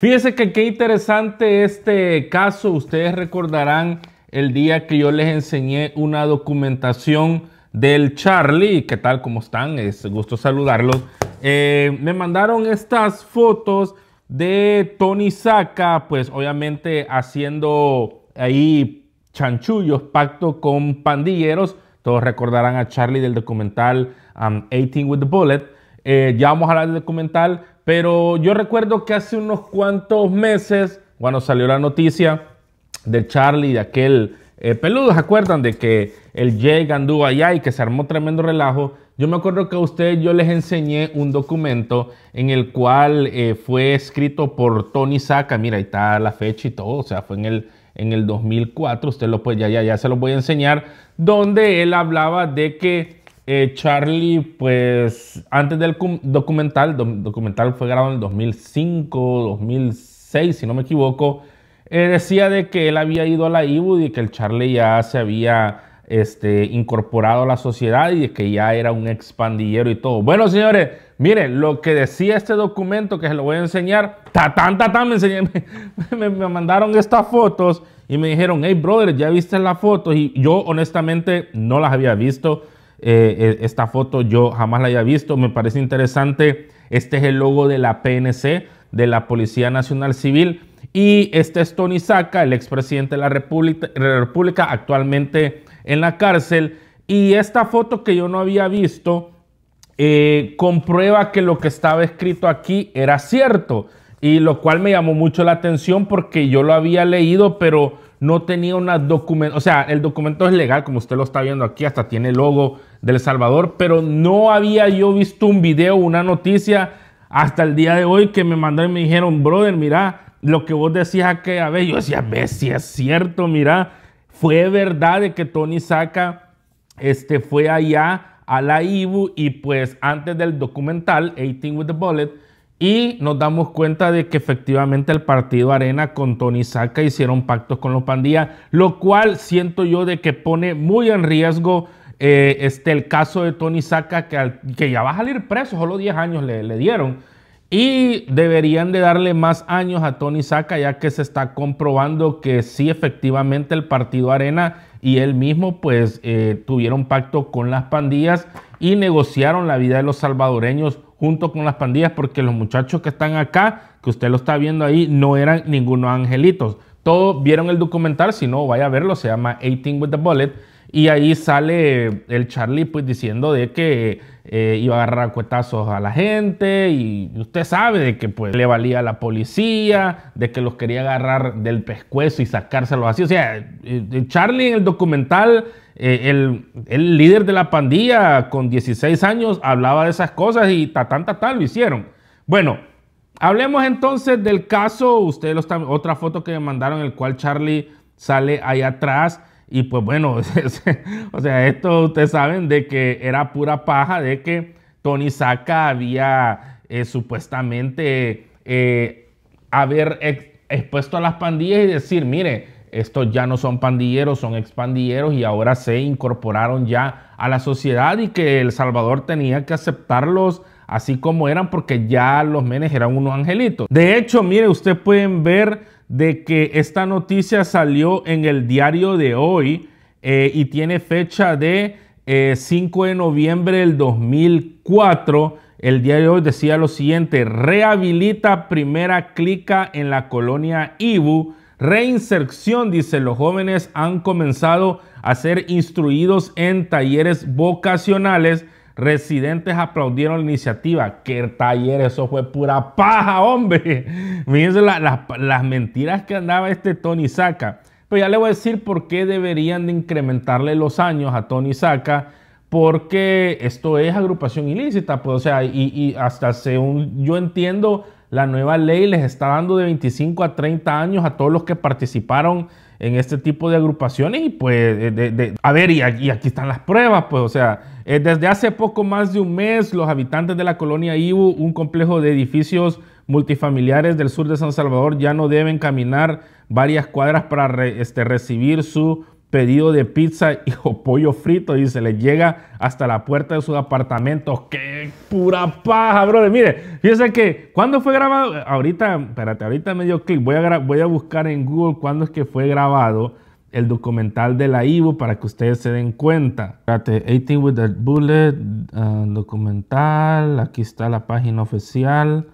Fíjense que qué interesante este caso. Ustedes recordarán el día que yo les enseñé una documentación del Charlie. ¿Qué tal? ¿Cómo están? Es gusto saludarlos. Eh, me mandaron estas fotos de Tony Saca, pues obviamente haciendo ahí chanchullos, pacto con pandilleros. Todos recordarán a Charlie del documental um, with the Bullet. Eh, ya vamos a hablar del documental, pero yo recuerdo que hace unos cuantos meses, cuando salió la noticia de Charlie, de aquel eh, peludo, ¿se acuerdan? De que el Jake anduvo allá y que se armó tremendo relajo. Yo me acuerdo que a ustedes yo les enseñé un documento en el cual eh, fue escrito por Tony Saca. Mira, ahí está la fecha y todo. O sea, fue en el, en el 2004. Usted lo pues ya, ya, ya se lo voy a enseñar. Donde él hablaba de que eh, Charlie, pues antes del documental, documental fue grabado en el 2005, 2006, si no me equivoco, eh, decía de que él había ido a la IBUD y que el Charlie ya se había este, incorporado a la sociedad y que ya era un expandillero y todo. Bueno, señores, miren, lo que decía este documento que se lo voy a enseñar, tatán, tatán, me, enseñé, me, mandaron estas fotos y me dijeron, hey, brother, ¿ya viste las fotos? Y yo honestamente no las había visto. Eh, eh, esta foto yo jamás la había visto, me parece interesante. Este es el logo de la PNC, de la Policía Nacional Civil. Y este es Tony Saca, el expresidente de la República, actualmente en la cárcel. Y esta foto que yo no había visto eh, comprueba que lo que estaba escrito aquí era cierto. Y lo cual me llamó mucho la atención porque yo lo había leído, pero no tenía una documentación, o sea, el documento es legal, como usted lo está viendo aquí, hasta tiene logo del Salvador, pero no había yo visto un video, una noticia hasta el día de hoy que me mandaron y me dijeron, brother, mira, lo que vos decías a ver, yo decía, ve si es cierto, mira, fue verdad de que Tony Saca este, fue allá a la IBU y pues antes del documental, 18 with the Bullet, y nos damos cuenta de que efectivamente el partido Arena con Tony Saca hicieron pactos con los pandillas, lo cual siento yo de que pone muy en riesgo eh, este, el caso de Tony Saca, que, que ya va a salir preso, solo 10 años le, dieron. Y deberían de darle más años a Tony Saca, ya que se está comprobando que sí, efectivamente, el partido Arena y él mismo, pues, eh, tuvieron pacto con las pandillas y negociaron la vida de los salvadoreños junto con las pandillas porque los muchachos que están acá, que usted lo está viendo ahí, no eran ninguno angelitos. Todos vieron el documental, si no, vaya a verlo, se llama Eating with the Bullet. Y ahí sale el Charlie pues diciendo de que eh, iba a agarrar cuetazos a la gente y usted sabe de que pues le valía a la policía, de que los quería agarrar del pescuezo y sacárselos así. O sea, eh, eh, Charlie en el documental, el, líder de la pandilla con 16 años hablaba de esas cosas y tatán tatán lo hicieron. Bueno, hablemos entonces del caso, ustedes lo otra foto que me mandaron el cual Charlie sale ahí atrás. Y pues bueno, o sea, esto ustedes saben de que era pura paja, de que Tony Saca había eh, supuestamente eh, haber expuesto a las pandillas y decir, mire, estos ya no son pandilleros, son expandilleros y ahora se incorporaron ya a la sociedad y que El Salvador tenía que aceptarlos así como eran porque ya los menes eran unos angelitos. De hecho, mire, ustedes pueden ver de que esta noticia salió en el diario de hoy eh, y tiene fecha de 5 eh, de noviembre del 2004. El diario de hoy decía lo siguiente, rehabilita primera clica en la colonia Ibu. Reinserción, dice, los jóvenes han comenzado a ser instruidos en talleres vocacionales Residentes aplaudieron la iniciativa. ¡Qué taller! Eso fue pura paja, hombre. Fíjense las mentiras que andaba este Tony Saca. Pero pues ya le voy a decir por qué deberían de incrementarle los años a Tony Saca. Porque esto es agrupación ilícita. Pues, o sea, y, y hasta según yo entiendo, la nueva ley les está dando de 25 a 30 años a todos los que participaron en este tipo de agrupaciones y pues, eh, de, a ver, y aquí, están las pruebas, pues, o sea, eh, desde hace poco más de un mes los habitantes de la colonia Ibu, un complejo de edificios multifamiliares del sur de San Salvador, ya no deben caminar varias cuadras para este, recibir su pedido de pizza y, pollo frito y se le llega hasta la puerta de su apartamentos. ¡Qué pura paja, brother! Mire, fíjense que, cuando fue grabado? Ahorita, espérate, ahorita me dio clic. Voy a, voy a buscar en Google cuándo es que fue grabado el documental de la Ivo para que ustedes se den cuenta. Espérate, 18 with the bullet, ah, documental, aquí está la página oficial.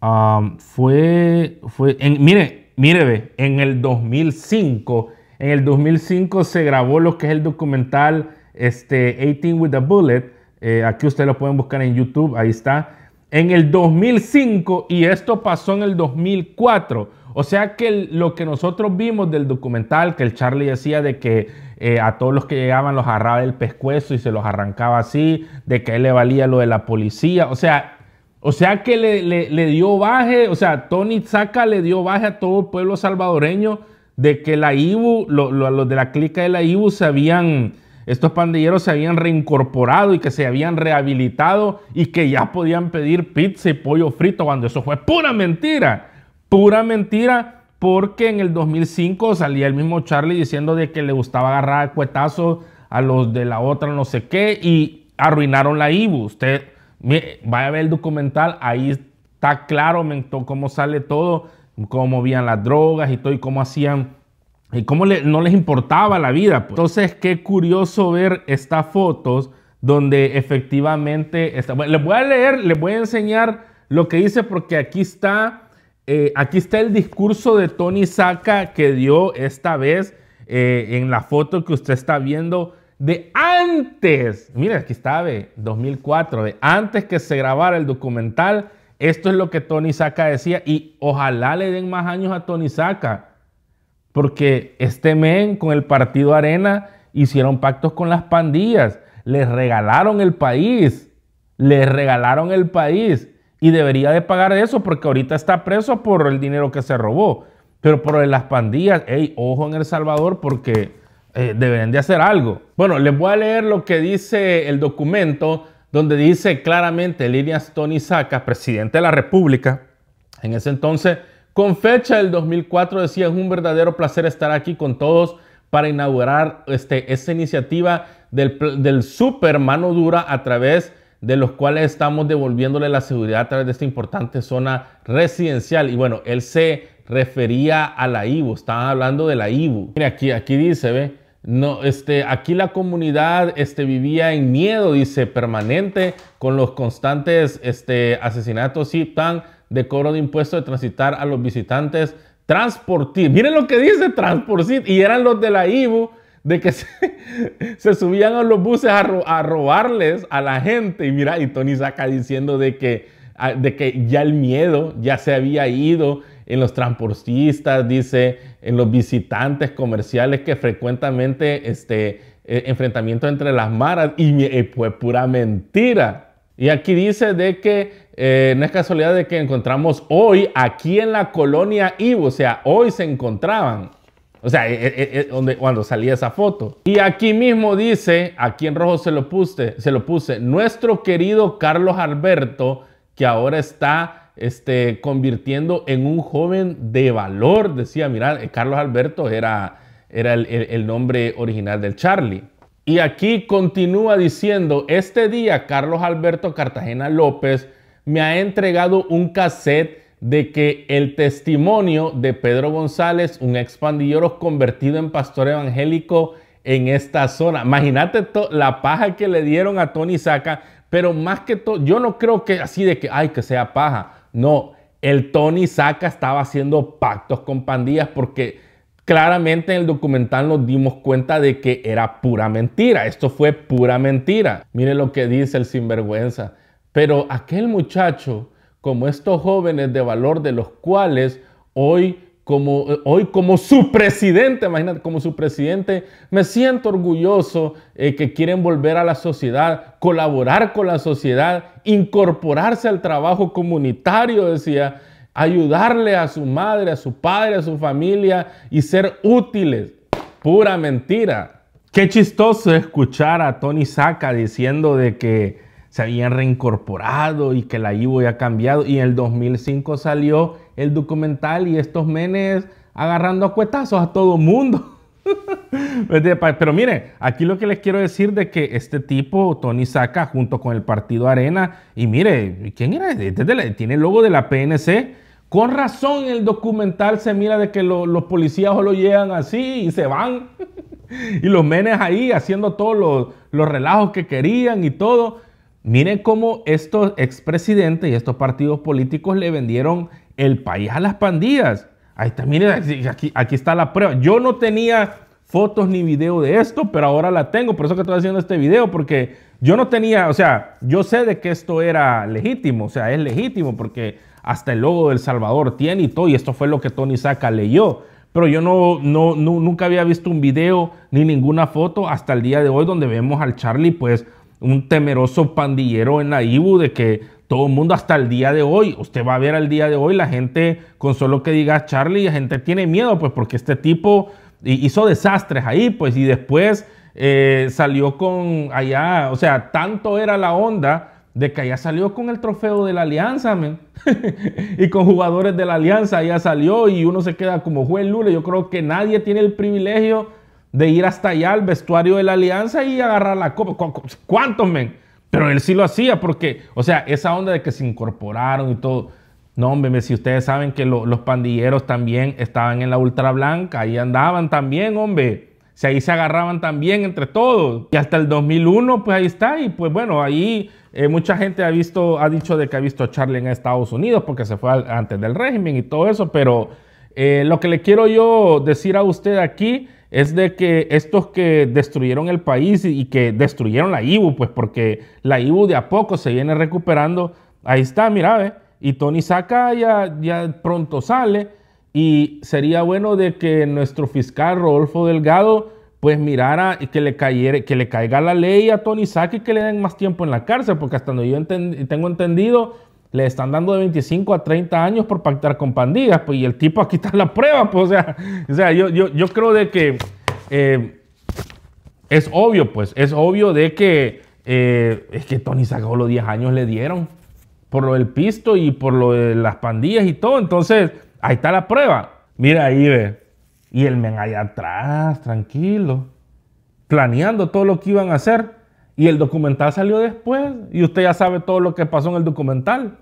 Ah, fue, fue, en, mire, mire, en el 2005 en el 2005 se grabó lo que es el documental este, 18 with a Bullet. Eh, aquí ustedes lo pueden buscar en YouTube, ahí está. En el 2005 y esto pasó en el 2004. O sea que lo que nosotros vimos del documental, que el Charlie decía de que eh, a todos los que llegaban los agarraba del pescuezo y se los arrancaba así, de que a él le valía lo de la policía. O sea, o sea que le, le, dio baje, o sea, Tony Saca le dio baje a todo el pueblo salvadoreño de que la IBU, los de la clica de la IBU se habían, estos pandilleros se habían reincorporado y que se habían rehabilitado y que ya podían pedir pizza y pollo frito cuando eso fue pura mentira, pura mentira porque en el 2005 salía el mismo Charlie diciendo de que le gustaba agarrar cuetazos a los de la otra no sé qué y arruinaron la IBU. Usted vaya a ver el documental, ahí está claro, cómo sale todo cómo movían las drogas y todo, y cómo hacían, y cómo no les importaba la vida. Pues. Entonces, qué curioso ver estas fotos donde efectivamente, les voy a leer, les voy a enseñar lo que dice porque aquí está, eh, aquí está el discurso de Tony Saca que dio esta vez eh, en la foto que usted está viendo de antes, mira, aquí está, de 2004, de antes que se grabara el documental esto es lo que Tony Saca decía y ojalá le den más años a Tony Saca, porque este men con el partido Arena hicieron pactos con las pandillas, les regalaron el país, les regalaron el país y debería de pagar eso porque ahorita está preso por el dinero que se robó. Pero por las pandillas, ojo en El Salvador porque eh, deberían de hacer algo. Bueno, les voy a leer lo que dice el documento donde dice claramente Líneas Tony Saca, presidente de la República, en ese entonces, con fecha del 2004, decía, es un verdadero placer estar aquí con todos para inaugurar este, esta iniciativa del, del super mano dura a través de los cuales estamos devolviéndole la seguridad a través de esta importante zona residencial. Y bueno, él se refería a la IBU, estaba hablando de la IBU. Mira, aquí, aquí dice, ve, no, este, aquí la comunidad este, vivía en miedo, dice, permanente con los constantes este, asesinatos y tan de cobro de impuestos de transitar a los visitantes transportivos. Miren lo que dice transportir. Y eran los de la IBU, de que se, subían a los buses a, robarles a la gente. Y mira, y Tony saca diciendo de que, ah, de que ya el miedo ya se había ido en los transportistas, dice en los visitantes comerciales que frecuentemente este, eh, enfrentamiento entre las maras y pues pura mentira. Y aquí dice de que eh, no es casualidad de que encontramos hoy aquí en la colonia Ivo, o sea, hoy se encontraban. O sea, donde, cuando salía esa foto. Y aquí mismo dice, aquí en rojo se lo puse, se lo puse, nuestro querido Carlos Alberto, que ahora está este, convirtiendo en un joven de valor, decía, mira, eh, Carlos Alberto era, era el, nombre original del Charlie. Y aquí continúa diciendo, este día Carlos Alberto Cartagena López me ha entregado un cassette de que el testimonio de Pedro González, un ex pandillero convertido en pastor evangélico en esta zona. Imagínate la paja que le dieron a Tony Saca, pero más que todo, yo no creo que así de que, ay, que sea paja, no, el Tony Saca estaba haciendo pactos con pandillas porque claramente en el documental nos dimos cuenta de que era pura mentira. Esto fue pura mentira. Mire lo que dice el sinvergüenza. Pero aquel muchacho, como estos jóvenes de valor de los cuales hoy como hoy como su presidente, imagínate, como su presidente, me siento orgulloso eh, que quieren volver a la sociedad, colaborar con la sociedad, incorporarse al trabajo comunitario, decía, ayudarle a su madre, a su padre, a su familia y ser útiles. Pura mentira. Qué chistoso escuchar a Tony Saca diciendo de que se habían reincorporado y que la IVO ya cambiado y en el 2005 salió el documental y estos menes agarrando a cuetazos a todo mundo. Pero mire, aquí lo que les quiero decir de que este tipo, Tony Saca, junto con el partido Arena, y mire, ¿quién era? Este tiene el logo de la PNC. Con razón el documental se mira de que los policías lo llegan así y se van. y los menes ahí haciendo todos los, los relajos que querían y todo. Miren cómo estos expresidentes y estos partidos políticos le vendieron el país a las pandillas. Ahí está, aquí, aquí está la prueba. Yo no tenía fotos ni video de esto, pero ahora la tengo. Por eso que estoy haciendo este video, porque yo no tenía, o sea, yo sé de que esto era legítimo, o sea, es legítimo, porque hasta el logo del Salvador tiene y todo, y esto fue lo que Tony Saca leyó. Pero yo no, no, nunca había visto un video ni ninguna foto hasta el día de hoy donde vemos al Charlie, pues, un temeroso pandillero en la IBU de que todo el mundo hasta el día de hoy, usted va a ver al día de hoy la gente con solo que diga Charlie, la gente tiene miedo, pues porque este tipo hizo desastres ahí, pues y después eh, salió con allá, o sea, tanto era la onda de que allá salió con el trofeo de la alianza, men. y con jugadores de la alianza, allá salió y uno se queda como juez Lula. yo creo que nadie tiene el privilegio de ir hasta allá al vestuario de la alianza y agarrar la copa. ¿Cuántos, men? Pero él sí lo hacía porque, o sea, esa onda de que se incorporaron y todo. No, hombre, si ustedes saben que los pandilleros también estaban en la ultra blanca, ahí andaban también, hombre. Si ahí se agarraban también entre todos. Y hasta el 2001, pues ahí está. Y pues bueno, ahí eh, mucha gente ha visto, ha dicho de que ha visto a Charlie en Estados Unidos porque se fue antes del régimen y todo eso. Pero eh, lo que le quiero yo decir a usted aquí es de que estos que destruyeron el país y, que destruyeron la IBU, pues porque la IBU de a poco se viene recuperando, ahí está, mira, y Tony Saca ya, ya pronto sale y sería bueno de que nuestro fiscal Rodolfo Delgado pues mirara y que le, que le caiga la ley a Tony Saca y que le den más tiempo en la cárcel, porque hasta donde yo tengo entendido, le están dando de 25 a 30 años por pactar con pandillas, pues, y el tipo aquí está la prueba, pues, o sea, sea yo, yo, creo de que eh, es obvio, pues, es obvio de que eh, es que Tony sacó los 10 años le dieron por lo del pisto y por lo de las pandillas y todo, entonces, ahí está la prueba. Mira ahí, ve. Y el men allá atrás, tranquilo, planeando todo lo que iban a hacer. Y el documental salió después. Y usted ya sabe todo lo que pasó en el documental.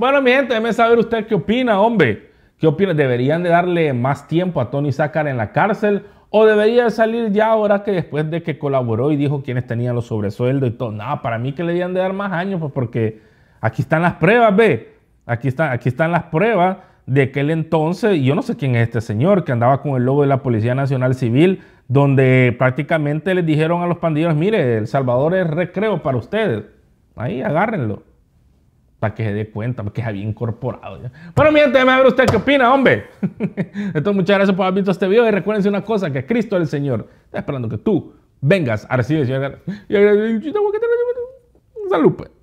Bueno, mi gente, déjeme saber usted qué opina, hombre. ¿Qué opina? ¿Deberían de darle más tiempo a Tony Sácar en la cárcel? ¿O debería salir ya ahora que después de que colaboró y dijo quiénes tenían los sobresueldos y todo? No, para mí que le debían de dar más años, pues porque aquí están las pruebas, ve. Aquí, están, aquí están las pruebas de aquel entonces. Yo no sé quién es este señor que andaba con el logo de la Policía Nacional Civil, donde prácticamente le dijeron a los pandilleros, mire, El Salvador es recreo para ustedes. Ahí agárrenlo para que se dé cuenta, para que se había incorporado. Bueno, mi gente, déjame ver usted qué opina, hombre. Entonces, muchas gracias por haber visto este video y recuérdense una cosa, que Cristo es el Señor está esperando que tú vengas a recibir. Salud, pues.